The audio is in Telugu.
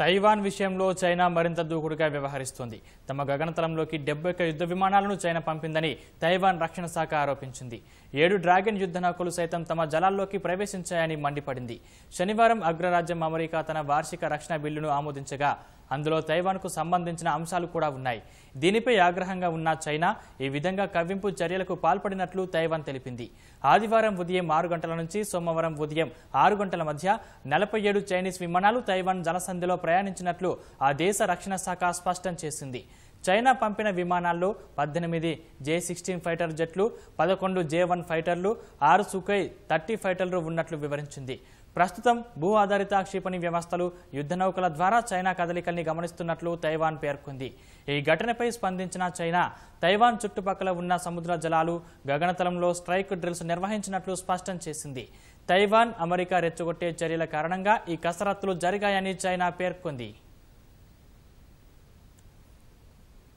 తైవాన్ విషయంలో చైనా మరింత దూకుడుగా వ్యవహరిస్తోంది తమ గగనతలంలోకి డెబ్బై యుద్ధ విమానాలను చైనా పంపిందని తైవాన్ రక్షణ శాఖ ఆరోపించింది ఏడు డ్రాగన్ యుద్ధ నౌకలు సైతం తమ జలాల్లోకి ప్రవేశించాయని మండిపడింది శనివారం అగ్రరాజ్యం అమెరికా తన వార్షిక రక్షణ బిల్లును ఆమోదించగా అందులో తైవాన్కు సంబంధించిన అంశాలు కూడా ఉన్నాయి దీనిపై ఆగ్రహంగా ఉన్న చైనా ఈ విధంగా కవ్వింపు చర్యలకు పాల్పడినట్లు తైవాన్ తెలిపింది ఆదివారం ఉదయం ఆరు గంటల నుంచి సోమవారం ఉదయం ఆరు గంటల మధ్య నలభై ఏడు చైనీస్ విమానాలు తైవాన్ జలసంధిలో ప్రయాణించినట్లు ఆ దేశ రక్షణ శాఖ స్పష్టం చేసింది చైనా పంపిన విమానాల్లో పద్దెనిమిది జే సిక్స్టీన్ ఫైటర్ జట్లు పదకొండు జే వన్ ఫైటర్లు ఆరు సుఖై థర్టీ ఫైటర్లు ఉన్నట్లు వివరించింది ప్రస్తుతం భూ ఆధారిత క్షిపణి వ్యవస్థలు యుద్ధ నౌకల ద్వారా చైనా కదలికల్ని గమనిస్తున్నట్లు తైవాన్ పేర్కొంది ఈ ఘటనపై స్పందించిన చైనా తైవాన్ చుట్టుపక్కల ఉన్న సముద్ర జలాలు గగనతలంలో స్ట్రైక్ డ్రిల్స్ నిర్వహించినట్లు స్పష్టం చేసింది తైవాన్ అమెరికా రెచ్చగొట్టే చర్యల కారణంగా ఈ కసరత్తులు జరిగాయని చైనా పేర్కొంది